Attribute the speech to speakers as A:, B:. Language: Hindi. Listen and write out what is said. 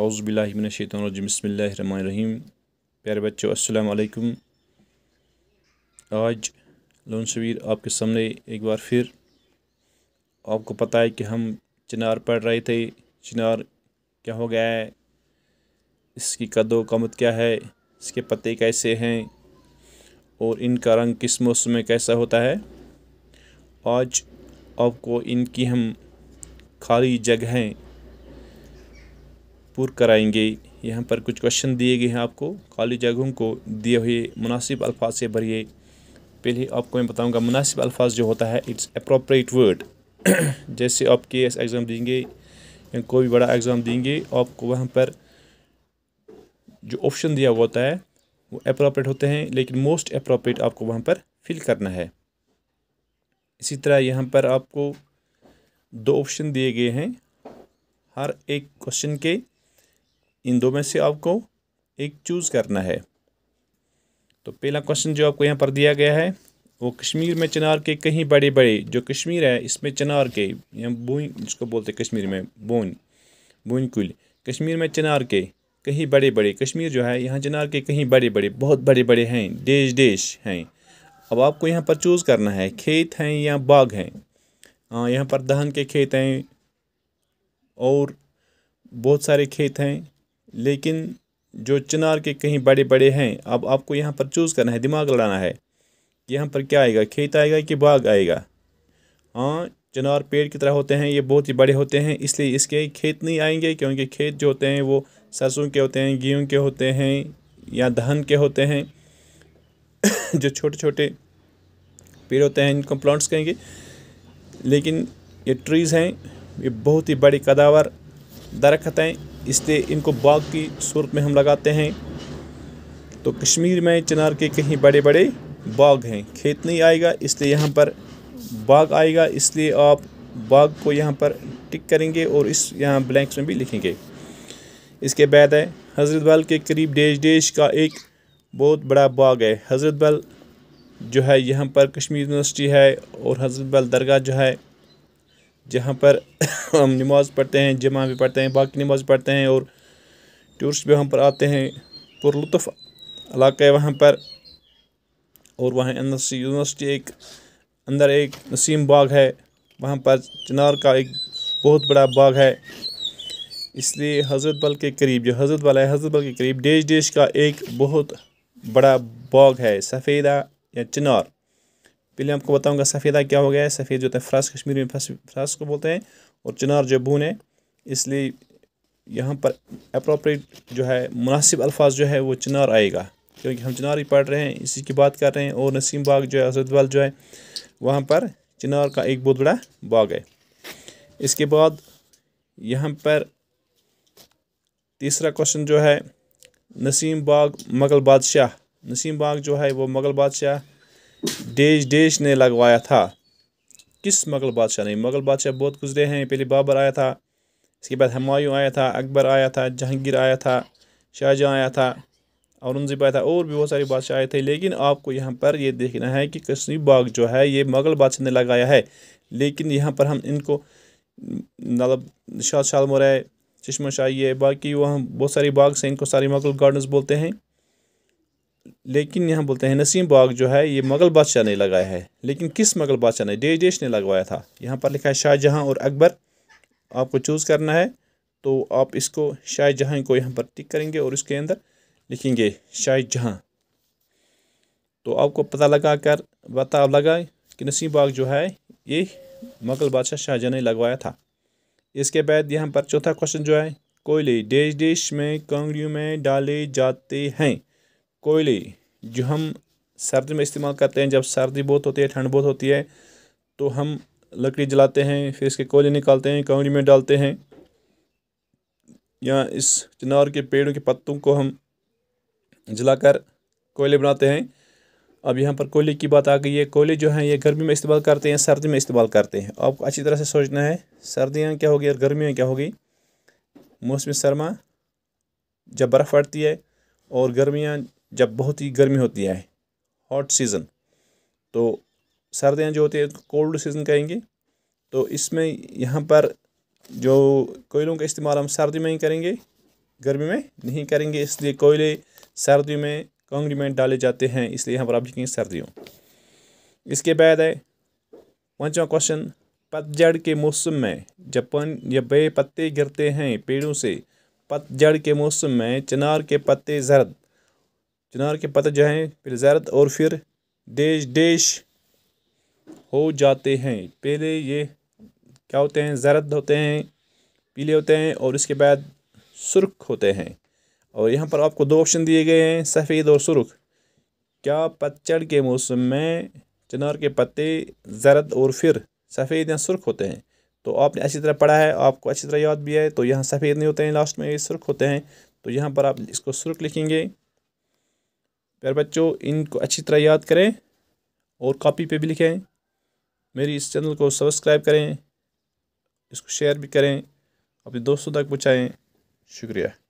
A: अउज़बिल्लिमिनशैतरजीम बसमीम प्यारे बच्चों अस्सलाम वालेकुम आज लोन शबीर आपके सामने एक बार फिर आपको पता है कि हम चिनार पढ़ रहे थे चिनार क्या हो गया है इसकी कदो कमत क्या है इसके पत्ते कैसे हैं और इनका रंग किस मौसम में कैसा होता है आज आपको इनकी हम खाली जगहें पुर कराएंगे यहाँ पर कुछ क्वेश्चन दिए गए हैं आपको खाली जगहों को दिए हुए मुनासिब अल्फाज से भरिए पहले आपको मैं बताऊँगा मुनासिब अल्फाज जो होता है इट्स अप्रोप्रिएट वर्ड जैसे आप के एस एग्ज़ाम देंगे या कोई भी बड़ा एग्ज़ाम देंगे आपको वहाँ पर जो ऑप्शन दिया हुआ होता है वो अप्रोप्रिएट होते हैं लेकिन मोस्ट अप्रोप्रिएट आपको वहाँ पर फिल करना है इसी तरह यहाँ पर आपको दो ऑप्शन दिए गए हैं हर एक क्वेश्चन के इन दो में से आपको एक चूज़ करना है तो पहला क्वेश्चन जो आपको यहाँ पर दिया गया है वो कश्मीर में चनार के कहीं बड़े बड़े जो कश्मीर है इसमें चिनार के या बूं जिसको बोलते कश्मीर में बोन बून कुल कश्मीर में चनार के कहीं बड़े बड़े कश्मीर जो है यहाँ चनार के कहीं बड़े बड़े बहुत बड़े बड़े हैं देश देश हैं अब आपको यहाँ पर चूज़ करना है खेत हैं या बाग हैं हाँ, यहाँ पर दहन के खेत हैं और बहुत सारे खेत हैं लेकिन जो चिनार के कहीं बड़े बड़े हैं अब आपको यहाँ पर चूज़ करना है दिमाग लड़ाना है कि यहाँ पर क्या आएगा खेत आएगा कि बाग आएगा हाँ चिनार पेड़ की तरह होते हैं ये बहुत ही बड़े होते हैं इसलिए इसके खेत नहीं आएंगे क्योंकि खेत जो होते हैं वो सरसों के होते हैं गेहूँ के होते हैं या धान के होते हैं जो छोटे छोटे पेड़ होते हैं इनको प्लांट्स कहेंगे लेकिन ये ट्रीज़ हैं ये बहुत ही बड़े कदावर दरख्त हैं इसलिए इनको बाग की सूरत में हम लगाते हैं तो कश्मीर में चिनार के कहीं बड़े बड़े बाग हैं खेत नहीं आएगा इसलिए यहाँ पर बाग आएगा इसलिए आप बाग को यहाँ पर टिक करेंगे और इस यहाँ ब्लैंक्स में भी लिखेंगे इसके बाद है हज़रत बल के करीब डेज डेज का एक बहुत बड़ा बाग है हज़रत बल जो है यहाँ पर कश्मीर यूनिवर्सिटी है और हज़रत बल दरगाह जो है जहाँ पर हम नमाज़ पढ़ते हैं जमा भी पढ़ते हैं बाकी नमाज़ पढ़ते हैं और टूरिस्ट भी वहाँ पर आते हैं पुरलुफ़ इलाका है वहाँ पर और वहाँ यूनिवर्सिटी एक अंदर एक नसीम बाग है वहाँ पर चिनार का एक बहुत बड़ा बाग है इसलिए हज़रत बल के करीब जो हज़रत बल है हज़रत बल के करीब देश देश का एक बहुत बड़ा बाग है सफ़ेदा या चिनार पहले आपको बताऊंगा सफ़ेदा क्या हो गया है सफ़ेद जो होता है फ्रास कश्मीर में फ्रास को बोलते हैं और चिनार जो बून है इसलिए यहाँ पर अप्रोप्रिएट जो है मुनासिब अल्फाज जो है वो चिनार आएगा क्योंकि हम चिनार ही पढ़ रहे हैं इसी की बात कर रहे हैं और नसीम बाग जो है असदवाल जो है वहाँ पर चिनार का एक बहुत बड़ा बाग है इसके बाद यहाँ पर तीसरा क्वेश्चन जो है नसीम बाग मगल बादशाह नसीम बाग जो है वो मगल बादशाह देश देश ने लगवाया था किस मुगल बादशाह ने मुगल बादशाह बहुत गुजरे हैं पहले बाबर आया था इसके बाद हमायूँ आया था अकबर आया था जहांगीर आया था शाहजहाँ आया था औरंगजेब आया था और भी बहुत सारे बादशाह आए थे लेकिन आपको यहाँ पर ये देखना है कि कश्मी बाग जो है ये मुगल बादशाह ने लगाया है लेकिन यहाँ पर हम इनको मतलब शाह शालमोर है चश्मा शाही है बाकी वहाँ बहुत सारे बाग से इनको सारे मुगल गार्डन्स बोलते हैं लेकिन यहाँ बोलते हैं नसीम बाग जो है ये मुग़ल बादशाह ने लगाया है लेकिन किस मुग़ल बादशाह ने डेश डेश ने लगवाया था यहाँ पर लिखा है शाहजहाँ और अकबर आपको चूज़ करना है तो आप इसको शाहजहाँ को यहाँ पर टिक करेंगे और इसके अंदर लिखेंगे शाहजहाँ तो आपको पता लगा कर बताव लगा कि नसीम बाग जो है ये मुग़ल बादशाह शाहजहाँ ने लगवाया था इसके बाद यहाँ पर चौथा क्वेश्चन जो है कोयले देश देश में कंगड़ियों में डाले जाते हैं कोयले जो हम सर्दी में इस्तेमाल करते हैं जब सर्दी बहुत होती है ठंड बहुत होती है तो हम लकड़ी जलाते हैं फिर इसके कोयले निकालते हैं कावड़ी में डालते हैं या इस चिनार के पेड़ों के पत्तों को हम जलाकर कोयले बनाते हैं अब यहाँ पर कोयले की बात आ गई है कोयले जो हैं ये गर्मी में इस्तेमाल करते हैं सर्दी में इस्तेमाल करते हैं आपको अच्छी तरह से सोचना है सर्दियाँ क्या होगी और गर्मियाँ क्या होगी मौसम सरमा जब बर्फ़ पड़ती है और गर्मियाँ जब बहुत ही गर्मी होती है हॉट सीज़न तो सर्दियाँ जो होती है कोल्ड सीज़न कहेंगे तो इसमें यहाँ पर जो कोयलों का इस्तेमाल हम सर्दी में ही करेंगे गर्मी में नहीं करेंगे इसलिए कोयले सर्दी में कंगड़ी में डाले जाते हैं इसलिए यहाँ पर आप लिखेंगे सर्दियों इसके बाद है पाँचवा क्वेश्चन पतझड़ के मौसम में जब पन जब बे पत्ते गिरते हैं पेड़ों से पतझड़ के मौसम में चनार के पत्ते जर्द चिनार के हैं फिर जैरत और फिर देश देश हो जाते हैं पहले ये क्या होते हैं जरद होते हैं पीले होते हैं और इसके बाद सुर्ख होते हैं और यहाँ पर आपको दो ऑप्शन दिए गए हैं सफ़ेद और सुर्ख क्या पतझड़ के मौसम में चिनार के पत्ते जरद और फिर सफ़ेद या सुर्ख होते हैं तो आपने अच्छी तरह पढ़ा है आपको अच्छी तरह याद भी है तो यहाँ सफ़ेद नहीं होते हैं लास्ट में ये सुर्ख होते हैं तो यहाँ पर आप इसको सुर्ख लिखेंगे प्यारे बच्चों इनको अच्छी तरह याद करें और कॉपी पे भी लिखें मेरी इस चैनल को सब्सक्राइब करें इसको शेयर भी करें अपने दोस्तों तक पहुँचाएँ शुक्रिया